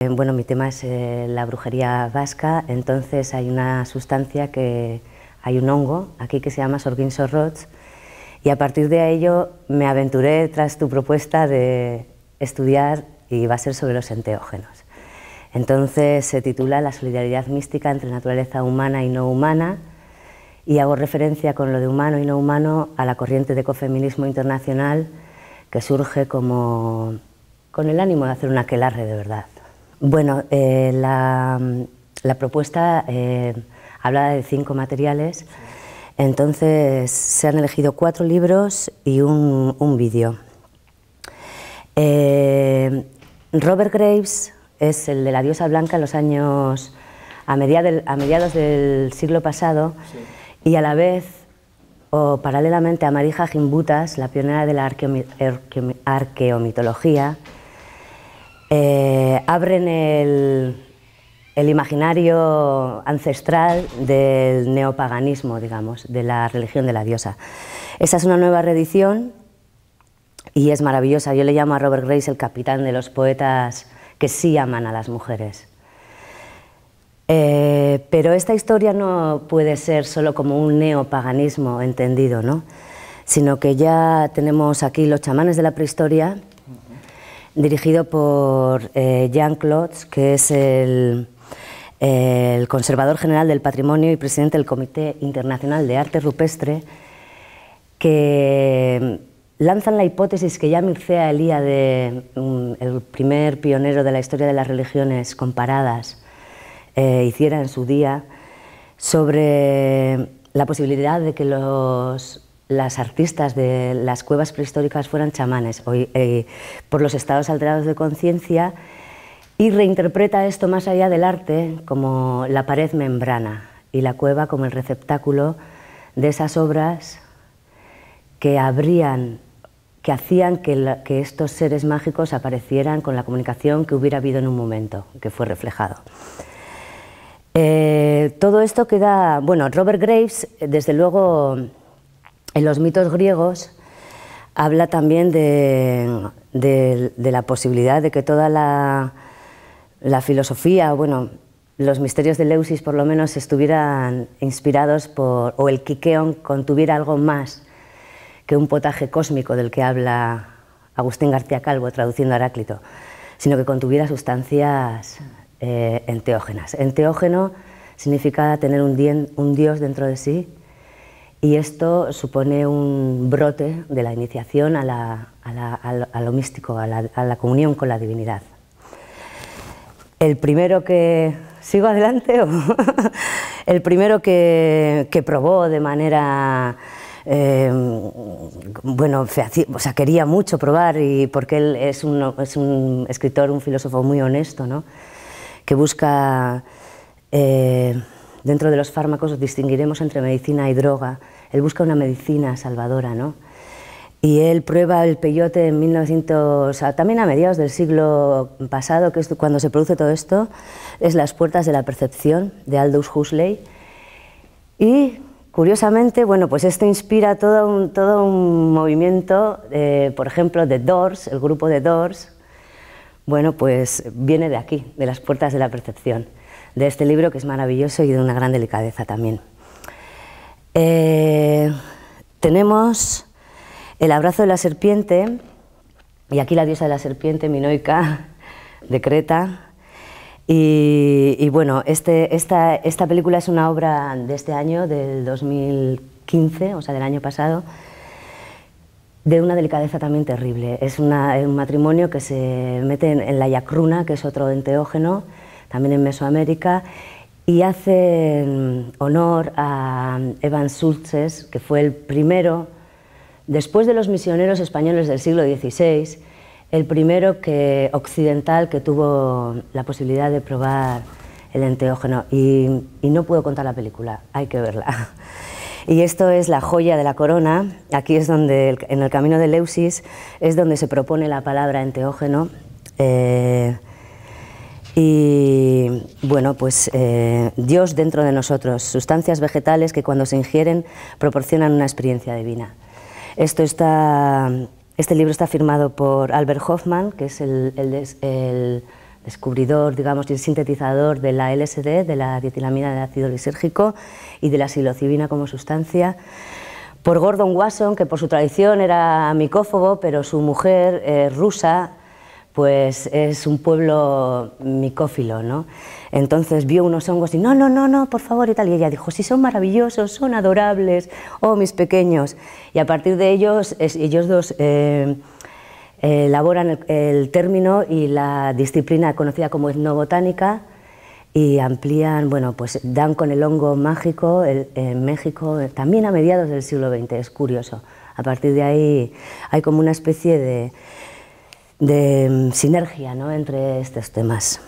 Eh, bueno, mi tema es eh, la brujería vasca, entonces hay una sustancia que hay un hongo aquí que se llama Sorginso Sorrots y a partir de ello me aventuré tras tu propuesta de estudiar y va a ser sobre los enteógenos. Entonces se titula La solidaridad mística entre naturaleza humana y no humana y hago referencia con lo de humano y no humano a la corriente de ecofeminismo internacional que surge como con el ánimo de hacer una aquelarre de verdad. Bueno, eh, la, propuesta eh, hablaba de cinco materiales, entonces se han elegido cuatro libros y un, vídeo. Eh, Robert Graves es el de la diosa blanca en los años a, mediados, del siglo pasado y a la vez o paralelamente a Marija Gimbutas, la pionera de la arqueomitología, eh, abren el, imaginario ancestral del neopaganismo, digamos, de la religión de la diosa. Esa es una nueva reedición y es maravillosa. Yo le llamo a Robert Grace el capitán de los poetas que sí aman a las mujeres. Eh, pero esta historia no puede ser solo como un neopaganismo entendido, ¿no? sino que ya tenemos aquí los chamanes de la prehistoria dirigido por Jan Jean Klotz, que es el, conservador general del patrimonio y presidente del Comité Internacional de Arte Rupestre, que lanzan la hipótesis que ya Mircea Elía, mm, el primer pionero de la historia de las religiones comparadas, eh, hiciera en su día sobre la posibilidad de que los las artistas de las cuevas prehistóricas fueran chamanes hoy, eh, por los estados alterados de conciencia y reinterpreta esto más allá del arte como la pared membrana y la cueva como el receptáculo de esas obras que abrían, que hacían que, estos seres mágicos aparecieran con la comunicación que hubiera habido en un momento, que fue reflejado. Eh, todo esto queda, bueno, Robert Graves, desde luego, en los mitos griegos habla también de, la posibilidad de que toda la, filosofía, bueno, los misterios de Leusis por lo menos estuvieran inspirados por, o el Quiqueón contuviera algo más que un potaje cósmico del que habla Agustín García Calvo traduciendo a Heráclito, sino que contuviera sustancias eh, enteógenas. Enteógeno significa tener un dios dentro de sí, y esto supone un brote de la iniciación a, lo, místico, a la, comunión con la divinidad. El primero que... ¿Sigo adelante? el primero que, probó de manera... Em, bueno, o sea, quería mucho probar y porque él es un, escritor, un filósofo muy honesto, ¿no? que busca eh, Dentro de los fármacos distinguiremos entre medicina y droga. Él busca una medicina salvadora, Y él prueba el peyote en 1900, también a mediados del siglo pasado, que es cuando se produce todo esto, es Las puertas de la percepción de Aldous Huxley. Y curiosamente, bueno, pues esto inspira todo un, movimiento, eh, por ejemplo, de Doors, el grupo de Doors, bueno, pues viene de aquí, de las puertas de la percepción de este libro que es maravilloso y de una gran delicadeza también. Eh, tenemos el abrazo de la serpiente, y aquí la diosa de la serpiente, minoica, de Creta. Y, bueno, este, esta, película es una obra de este año, del 2015, o sea, del año pasado, de una delicadeza también terrible. Es, un matrimonio que se mete en, en la yacruna, que es otro enteógeno, también en Mesoamérica, y hace honor a Evan sulces que fue el primero, después de los misioneros españoles del siglo XVI, el primero que, occidental que tuvo la posibilidad de probar el enteógeno. Y, no puedo contar la película, hay que verla. Y esto es la joya de la corona. Aquí es donde, en el camino de Leusis, es donde se propone la palabra enteógeno. Eh, y bueno, pues eh, Dios dentro de nosotros, sustancias vegetales que cuando se ingieren proporcionan una experiencia divina. Esto está, este libro está firmado por Albert Hoffman, que es el, descubridor, digamos, y el sintetizador de la LSD, de la dietilamina de ácido lisérgico y de la psilocibina como sustancia por Gordon Wasson, que por su tradición era micófobo, pero su mujer eh, rusa pues es un pueblo micófilo, ¿no? Entonces vio unos hongos y no, no, no, no, por favor y tal. Y ella dijo, sí, son maravillosos, son adorables, oh, mis pequeños. Y a partir de ellos, ellos dos eh, eh, elaboran el, término y la disciplina conocida como etnobotánica y amplían, bueno, pues dan con el hongo mágico en eh, México también a mediados del siglo XX, es curioso. A partir de ahí hay como una especie de de mm, sinergia ¿no? entre estos temas.